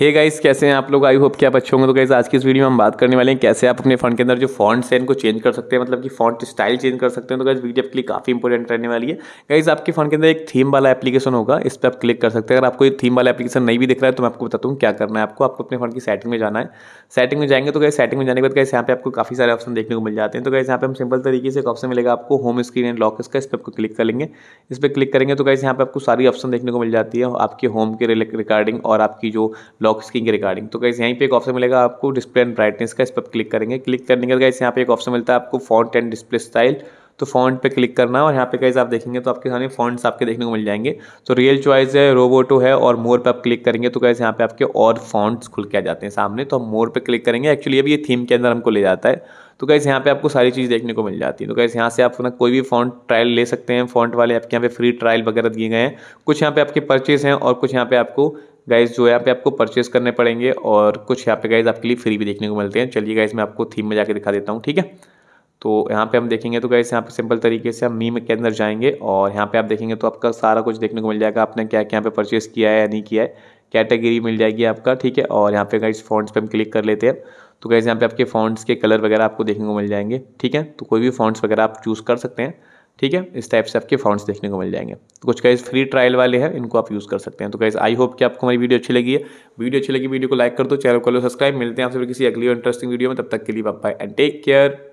hey guys कैसे हैं आप लोग आई होप कि आप अच्छे होंगे तो गाइस आज की इस वीडियो में हम बात करने वाले हैं कैसे आप अपने फंड के अंदर जो फॉन्ट्स हैं इनको चेंज कर सकते हैं मतलब कि फॉन्ट स्टाइल चेंज कर सकते हैं तो गाइस वीडियो आपके लिए काफ़ी इंपॉर्टेंट रहने वाली है गाइस आपके फंड के अंदर एक थीम वाला एप्लीकेशन होगा इस पर आप क्लिक कर सकते हैं अगर आपको ये थीम वाला एप्लीकेशन नहीं भी दिख रहा है तो मैं आपको बताता हूँ क्या करना है आपको आपको अपने फंड की सेटिंग में जाना है सेटिंग में जाएंगे तो गाइस सेटिंग में जाने के बाद गाइस यहाँ पे आपको काफ़ी सारे ऑप्शन देखने को मिल जाते हैं तो गाइस यहाँ पे हम सिंपल तरीके से एक ऑप्शन मिलेगा आपको होम स्क्रीन एंड लॉक इसका इस पर आपको क्लिक कर लेंगे इस पर क्लिक करेंगे तो गाइस यहाँ पे आपको सारी ऑप्शन देखने को मिल जाती है आपके होम के रिगार्डिंग और आपकी जो लॉक स्क्रीन के रिगार्डिंग तो कैसे यहीं पे एक ऑप्शन मिलेगा आपको डिस्प्ले एंड ब्राइटनेस का इस पर क्लिक करेंगे क्लिक करने के बाद गाइस यहाँ पे एक ऑप्शन मिलता है आपको फॉन्ट एंड डिस्प्ले स्टाइल तो फॉन्ट पे क्लिक करना और यहाँ पे कैसे आप देखेंगे तो आपके सामने फॉन्ट्स आपके देखने को मिल जाएंगे तो रियल चॉइस है रोबोटो है और मोर पे आप क्लिक करेंगे तो कैसे यहाँ पे आपके और फॉन्ट्स खुल के आ जाते हैं सामने तो हम मोर पे क्लिक करेंगे एक्चुअली अभी ये थीम के अंदर हमको ले जाता है तो कैसे यहाँ पे आपको सारी चीज़ देखने को मिल जाती है तो कैसे यहाँ से आप अपना कोई भी फॉन्ट ट्रायल ले सकते हैं फॉन्ट वाले आपके यहाँ पे फ्री ट्रायल वगैरह दिए गए हैं कुछ यहाँ पे आपके परचेज हैं और कुछ यहाँ पे आपको गाइज जो यहाँ पे आपको परचेस करने पड़ेंगे और कुछ यहाँ पे गाइज आपके लिए फ्री भी देखने को मिलते हैं चलिए गाइज मैं आपको थीम में जाके दिखा देता हूँ ठीक है तो यहाँ पे हम देखेंगे तो गाइज यहाँ पे सिंपल तरीके से हम मीम के अंदर जाएंगे और यहाँ पे आप देखेंगे तो आपका सारा कुछ देखने को मिल जाएगा आपने क्या क्या यहाँ पे परचेस किया है या नहीं किया है कैटेगरी मिल जाएगी आपका ठीक है और यहाँ पे गाइज फॉन्ट्स पर हम क्लिक कर लेते हैं तो गाइज यहाँ पे आपके फॉन्ट्स के कलर वगैरह आपको देखने को मिल जाएंगे ठीक है तो कोई भी फॉन्ट्स वगैरह आप चूज़ कर सकते हैं ठीक है इस टाइप से आपके फाउंड्स देखने को मिल जाएंगे तो कुछ कैसे फ्री ट्रायल वाले हैं इनको आप यूज़ कर सकते हैं तो कैसे आई होप कि आपको हमारी वीडियो अच्छी लगी है वीडियो अच्छी लगी वीडियो को लाइक कर दो चैनल को लो सब्सक्राइब मिलते हैं आपसे किसी अगली और इंटरेस्टिंग वीडियो में तब तक के लिए बाय एंड टेक केयर